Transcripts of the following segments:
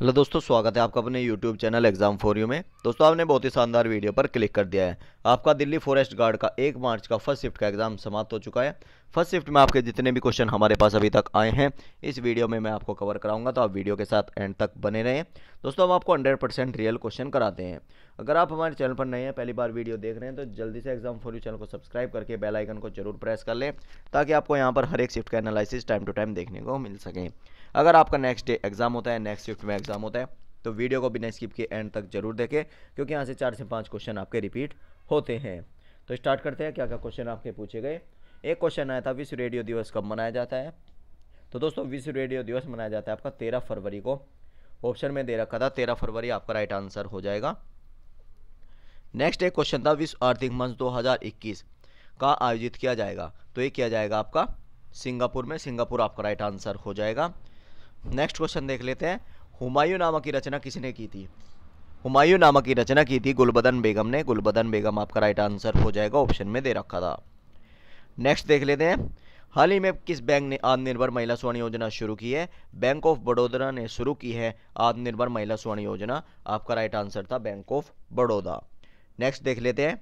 hello दोस्तों स्वागत है आपका अपने YouTube channel exam for you में दोस्तों आपने बहुत ही शानदार वीडियो पर क्लिक कर दिया है आपका दिल्ली फॉरेस्ट गार्ड का एक मार्च का फर्स्ट शिफ्ट का एग्जाम समाप्त हो चुका है फर्स्ट शिफ्ट में आपके जितने भी क्वेश्चन हमारे पास अभी तक आए हैं इस वीडियो में मैं आपको कवर कराऊंगा तो आप वीडियो के साथ एंड तक बने रहें दोस्तों हम आपको हंड्रेड रियल क्वेश्चन कराते हैं अगर आप हमारे चैनल पर नए हैं पहली बार वीडियो देख रहे हैं तो जल्दी से एग्जाम फॉर यू चैनल को सब्सक्राइब करके बेलाइकन को जरूर प्रेस कर लें ताकि आपको यहाँ पर हर एक शिफ्ट का एनालिसिस टाइम टू टाइम देखने को मिल सकें अगर आपका नेक्स्ट डे एग्जाम होता है नेक्स्ट शिफ्ट में एग्जाम होता है तो वीडियो को बिना स्किप के एंड तक जरूर देखें क्योंकि यहाँ से चार से पाँच क्वेश्चन आपके रिपीट होते हैं तो स्टार्ट करते हैं क्या क्या क्वेश्चन आपके पूछे गए एक क्वेश्चन आया था विश्व रेडियो दिवस कब मनाया जाता है तो दोस्तों विश्व रेडियो दिवस मनाया जाता है आपका तेरह फरवरी को ऑप्शन में दे रखा था तेरह फरवरी आपका राइट आंसर हो जाएगा नेक्स्ट एक क्वेश्चन था विश्व आर्थिक मंच 2021 का आयोजित किया जाएगा तो ये किया जाएगा आपका सिंगापुर में सिंगापुर आपका राइट आंसर हो जाएगा नेक्स्ट क्वेश्चन देख लेते हैं हुमायूं नामा की रचना किसने की थी हुमायूं नामक की रचना की थी गुलबदन बेगम ने गुलबदन बेगम आपका राइट आंसर हो जाएगा ऑप्शन में दे रखा था नेक्स्ट देख लेते हैं हाल ही में किस बैंक ने आत्मनिर्भर महिला स्वर्ण योजना शुरू की है बैंक ऑफ बड़ौदा ने शुरू की है आत्मनिर्भर महिला स्वर्ण योजना आपका राइट आंसर था बैंक ऑफ बड़ौदा नेक्स्ट देख लेते हैं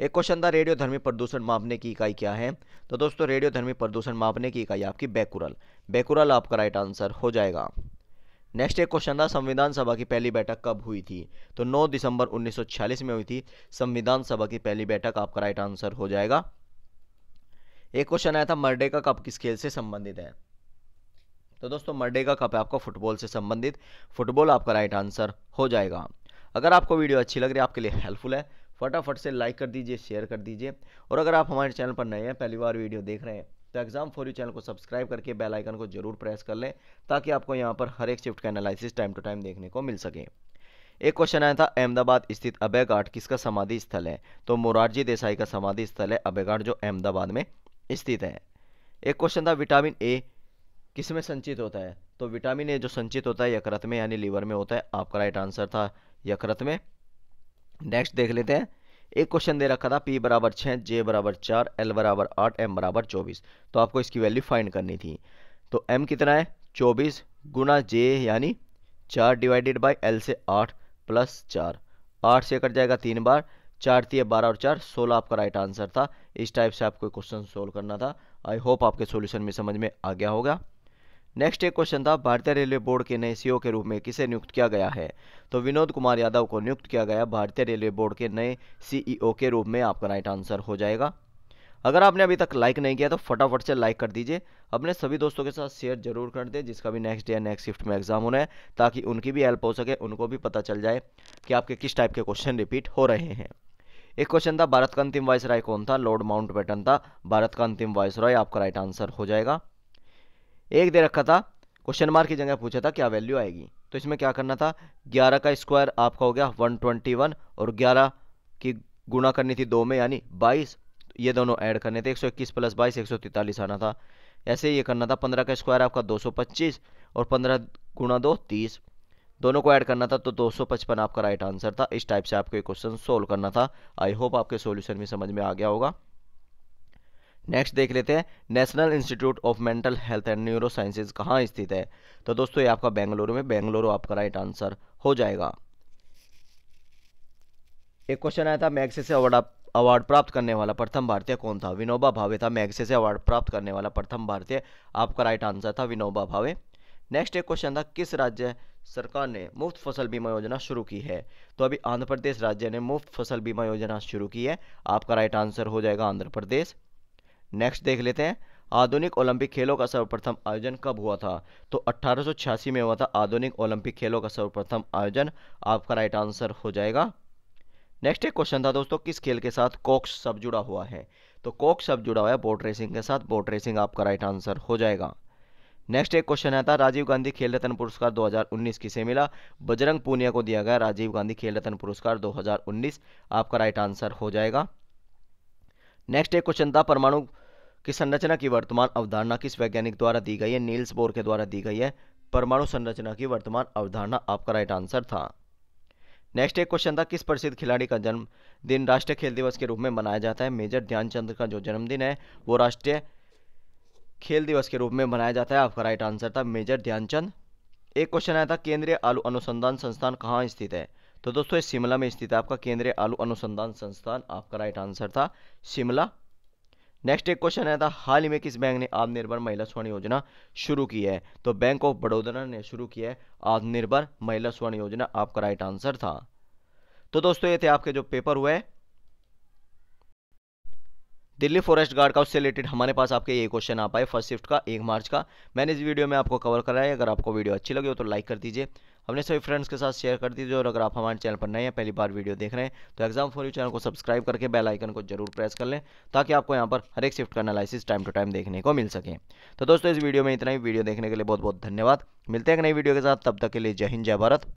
एक क्वेश्चन था रेडियो धर्मी प्रदूषण मापने की इकाई क्या है तो दोस्तों रेडियो धर्मी प्रदूषण मापने की इकाई आपकी बैकुरल बैकुरल आपका राइट आंसर हो जाएगा नेक्स्ट एक क्वेश्चन था संविधान सभा की पहली बैठक कब हुई थी तो 9 दिसंबर 1946 में हुई थी संविधान सभा की पहली बैठक आपका राइट आंसर हो जाएगा एक क्वेश्चन आया था का कप किस खेल से संबंधित है तो दोस्तों का कप है आपका फुटबॉल से संबंधित फुटबॉल आपका राइट आंसर हो जाएगा अगर आपको वीडियो अच्छी लग रही है आपके लिए हेल्पफुल है फटाफट से लाइक कर दीजिए शेयर कर दीजिए और अगर आप हमारे चैनल पर नए हैं पहली बार वीडियो देख रहे हैं तो एग्जाम फॉर यू चैनल को सब्सक्राइब करके बेल आइकन को जरूर प्रेस कर लें ताकि आपको यहाँ पर हर एक शिफ्ट का एनालिसिस टाइम टू टाइम देखने को मिल सके एक क्वेश्चन आया था अहमदाबाद स्थित अभय किसका समाधि स्थल है तो मोरारजी देसाई का समाधि स्थल है अभय जो अहमदाबाद में स्थित है एक क्वेश्चन था विटामिन ए किस में संचित होता है तो विटामिन ए जो संचित होता है यकृत में यानी लीवर में होता है आपका राइट आंसर था यकृत में नेक्स्ट देख लेते हैं एक क्वेश्चन दे रखा था पी बराबर छः जे बराबर चार एल बराबर आठ एम बराबर चौबीस तो आपको इसकी वैल्यू फाइंड करनी थी तो एम कितना है चौबीस गुना जे यानी चार डिवाइडेड बाई एल से आठ प्लस चार आठ से कट जाएगा तीन बार चार तीय बारह और चार सोलह आपका राइट आंसर था इस टाइप से आपको क्वेश्चन सोल्व करना था आई होप आपके सोल्यूशन में समझ में आ गया होगा नेक्स्ट एक क्वेश्चन था भारतीय रेलवे बोर्ड के नए सीईओ के रूप में किसे नियुक्त किया गया है तो विनोद कुमार यादव को नियुक्त किया गया भारतीय रेलवे बोर्ड के नए सीईओ के रूप में आपका राइट आंसर हो जाएगा अगर आपने अभी तक लाइक नहीं किया तो फटाफट से लाइक कर दीजिए अपने सभी दोस्तों के साथ शेयर जरूर कर दें जिसका भी नेक्स्ट डे या नेक्स्ट शिफ्ट में एग्जाम होना है ताकि उनकी भी हेल्प हो सके उनको भी पता चल जाए कि आपके किस टाइप के क्वेश्चन रिपीट हो रहे हैं एक क्वेश्चन था भारत का अंतिम वायसराय कौन था लॉर्ड माउंट बैटन था भारत का अंतिम वायसराय आपका राइट आंसर हो जाएगा एक दे रखा था क्वेश्चन मार्क की जगह पूछा था क्या वैल्यू आएगी तो इसमें क्या करना था ग्यारह का स्क्वायर आपका हो गया वन ट्वेंटी वन और ग्यारह की गुणा करनी थी दो में यानी बाईस ये दोनों ऐड करने थे एक सौ इक्कीस प्लस बाईस एक सौ तैंतालीस आना था ऐसे ये करना था पंद्रह का स्क्वायर आपका दो सौ पच्चीस और पंद्रह गुणा दो तीस दोनों को ऐड करना था तो 255 आपका राइट आंसर था इस टाइप से आपको ये क्वेश्चन सोल्व करना था आई होप आपके सोल्यूशन भी समझ में आ गया होगा नेक्स्ट देख लेते हैं National Institute of Mental Health and Neuro Sciences कहाँ स्थित है तो दोस्तों ये आपका बेंगलुरु में बेंगलुरु आपका राइट आंसर हो जाएगा एक क्वेश्चन आया था मैगसे से अवार्ड अवार्ड प्राप्त करने वाला प्रथम भारतीय कौन था विनोबा भावे था मैगसे से अवार्ड प्राप्त करने वाला प्रथम भारतीय आपका राइट आंसर था विनोबा भावे नेक्स्ट एक क्वेश्चन था किस राज्य सरकार ने मुफ्त फसल बीमा योजना शुरू की है तो अभी आंध्र प्रदेश राज्य ने मुफ्त फसल बीमा योजना शुरू की है आपका राइट आंसर हो जाएगा आंध्र प्रदेश नेक्स्ट देख लेते हैं आधुनिक ओलंपिक खेलों का सर्वप्रथम आयोजन कब हुआ था तो 1886 में हुआ था आधुनिक ओलंपिक खेलों का सर्वप्रथम आयोजन आपका राइट आंसर हो जाएगा नेक्स्ट एक क्वेश्चन था दोस्तों किस खेल के साथ कॉक्स सब जुड़ा हुआ है तो कॉक्स सब जुड़ा हुआ है बोट रेसिंग के साथ बोट रेसिंग आपका राइट आंसर हो जाएगा नेक्स्ट एक क्वेश्चन आया था राजीव गांधी खेल रत्न पुरस्कार 2019 किसे मिला बजरंग पूनिया को दिया गया राजीव गांधी खेल रत्न पुरस्कार 2019 आपका राइट आंसर हो जाएगा नेक्स्ट एक क्वेश्चन था परमाणु की संरचना की वर्तमान अवधारणा किस वैज्ञानिक द्वारा दी गई है नील्स बोर के द्वारा दी गई है परमाणु संरचना की वर्तमान अवधारणा आपका राइट आंसर था नेक्स्ट एक क्वेश्चन था किस प्रसिद्ध खिलाड़ी का जन्म दिन राष्ट्रीय खेल दिवस के रूप में मनाया जाता है मेजर ध्यानचंद का जो जन्मदिन है वो राष्ट्रीय खेल दिवस के रूप में मनाया जाता है आपका राइट आंसर था मेजर ध्यानचंद एक क्वेश्चन आया था केंद्रीय आलू अनुसंधान संस्थान कहाँ स्थित है तो दोस्तों शिमला में स्थित आपका केंद्रीय आलू अनुसंधान संस्थान आपका राइट आंसर था शिमला नेक्स्ट एक क्वेश्चन है था हाल ही में किस बैंक ने आत्मनिर्भर महिला स्वर्ण योजना शुरू की है तो बैंक ऑफ बड़ौदा ने शुरू किया है आत्मनिर्भर महिला स्वर्ण योजना आपका राइट आंसर था तो दोस्तों ये थे आपके जो पेपर हुए दिल्ली फॉरेस्ट गार्ड का उससे रिलेटेड हमारे पास आपके ये क्वेश्चन आ पाए फर्स्ट शिफ्ट का एक मार्च का मैंने इस वीडियो में आपको कवर कराया अगर आपको वीडियो अच्छी लगी हो तो लाइक कर दीजिए हमने सभी फ्रेंड्स के साथ शेयर कर दी और अगर आप हमारे चैनल पर नए हैं पहली बार वीडियो देख रहे हैं तो एग्जाम फॉर यू चैनल को सब्सक्राइब करके बेल आइकन को जरूर प्रेस कर लें ताकि आपको यहाँ पर हर एक शिफ्ट का एनालिसिस टाइम टू टाइम देखने को मिल सके तो दोस्तों इस वीडियो में इतना ही वीडियो देखने के लिए बहुत बहुत धन्यवाद मिलते हैं एक नई वीडियो के साथ तब तक के लिए जय हिंद जय भारत